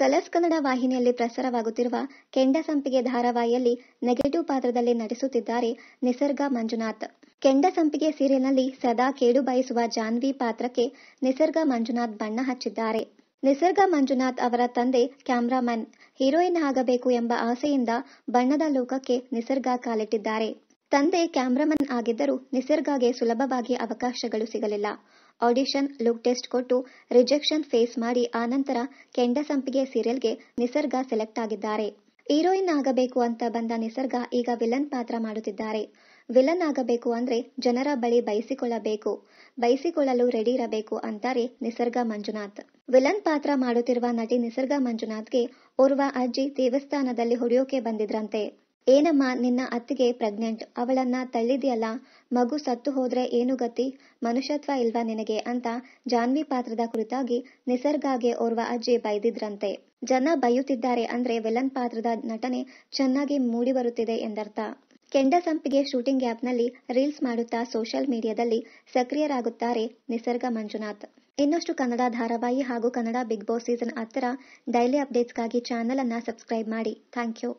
colours Kannada ವಾಹಿನಿಯಲ್ಲಿ ಪ್ರಸಾರವಾಗುತ್ತಿರುವ ಕೆಂಡ ಸಂಪಿಗೆ ಧಾರಾವಾಹಿಯಲ್ಲಿ ನೆಗೆಟಿವ್ ಪಾತ್ರದಲ್ಲಿ ನಟಿಸುತ್ತಿದ್ದಾರೆ ನಿಸರ್ಗ ಮಂಜುನಾಥ್ ಕೆಂಡ ಸಂಪಿಗೆ ಸೀರಿಯಲ್ನಲ್ಲಿ ಸದಾ ಕೇಡು ಬಯಸುವ ಜಾನ್ವಿ ಪಾತ್ರಕ್ಕೆ ನಿಸರ್ಗ ಮಂಜುನಾಥ್ ಬಣ್ಣ ಹಚ್ಚಿದ್ದಾರೆ ನಿಸರ್ಗ ಮಂಜುನಾಥ್ ಅವರ ತಂದೆ ಕ್ಯಾಮ್ರಾಮನ್ ಹೀರೋಯಿನ್ ಆಗಬೇಕು ಎಂಬ ಆಸೆಯಿಂದ ಬಣ್ಣದ ಲೋಕಕ್ಕೆ ನಿಸರ್ಗ ಕಾಲಿಟ್ಟಿದ್ದಾರೆ ತಂದೆ ಕ್ಯಾಮ್ರಾಮನ್ ಆಗಿದ್ದರೂ ನಿಸರ್ಗಗೆ ಸುಲಭವಾಗಿ ಅವಕಾಶಗಳು ಸಿಗಲಿಲ್ಲ ಆಡಿಷನ್ ಲುಕ್ ಟೆಸ್ಟ್ ಕೊಟ್ಟು ರಿಜೆಕ್ಷನ್ ಫೇಸ್ ಮಾಡಿ ಆನಂತರ ಕೆಂಡ ಸಂಪಿಗೆ ಸೀರಿಯಲ್ಗೆ ನಿಸರ್ಗ ಸೆಲೆಕ್ಟ್ ಆಗಿದ್ದಾರೆ ಹೀರೋಯಿನ್ ಆಗಬೇಕು ಅಂತ ಬಂದ ನಿಸರ್ಗ ಈಗ ವಿಲನ್ ಪಾತ್ರ ಮಾಡುತ್ತಿದ್ದಾರೆ ವಿಲನ್ ಆಗಬೇಕು ಅಂದ್ರೆ ಜನರ ಬಳಿ ಬಯಸಿಕೊಳ್ಳಬೇಕು ಬಯಸಿಕೊಳ್ಳಲು ರೆಡಿ ಇರಬೇಕು ಅಂತಾರೆ ನಿಸರ್ಗ ಮಂಜುನಾಥ್ ವಿಲನ್ ಪಾತ್ರ ಮಾಡುತ್ತಿರುವ ನಟಿ ನಿಸರ್ಗ ಮಂಜುನಾಥ್ಗೆ ಓರ್ವ ಅಜ್ಜಿ ದೇವಸ್ಥಾನದಲ್ಲಿ ಹೊಡೆಯೋಕೆ ಬಂದಿದ್ರಂತೆ ಏನಮ್ಮ ನಿನ್ನ ಅತ್ತಿಗೆ ಪ್ರೆಗ್ನೆಂಟ್ ಅವಳನ್ನ ತಳ್ಳಿದ್ಯಲ್ಲ ಮಗು ಸತ್ತು ಹೋದ್ರೆ ಏನು ಗತಿ ಮನುಷ್ಯತ್ವ ಇಲ್ವಾ ನಿನಗೆ ಅಂತ ಜಾನ್ವಿ ಪಾತ್ರದ ಕುರಿತಾಗಿ ನಿಸರ್ಗಾಗೆ ಓರ್ವ ಅಜ್ಜಿ ಬೈದಿದ್ರಂತೆ ಜನ ಬೈಯುತ್ತಿದ್ದಾರೆ ಅಂದ್ರೆ ವೆಲನ್ ಪಾತ್ರದ ನಟನೆ ಚೆನ್ನಾಗಿ ಮೂಡಿ ಬರುತ್ತಿದೆ ಎಂದರ್ಥ ಕೆಂಡ ಸಂಪಿಗೆ ಶೂಟಿಂಗ್ ನಲ್ಲಿ ರೀಲ್ಸ್ ಮಾಡುತ್ತಾ ಸೋಷಿಯಲ್ ಮೀಡಿಯಾದಲ್ಲಿ ಸಕ್ರಿಯರಾಗುತ್ತಾರೆ ನಿಸರ್ಗ ಮಂಜುನಾಥ್ ಇನ್ನಷ್ಟು ಕನ್ನಡ ಧಾರಾವಾಹಿ ಹಾಗೂ ಕನ್ನಡ ಬಿಗ್ ಬಾಸ್ ಸೀಸನ್ ಹತ್ತರ ಡೈಲಿ ಅಪ್ಡೇಟ್ಸ್ಗಾಗಿ ಚಾನಲ್ ಅನ್ನ ಸಬ್ಸ್ಕ್ರೈಬ್ ಮಾಡಿ ಥ್ಯಾಂಕ್ ಯು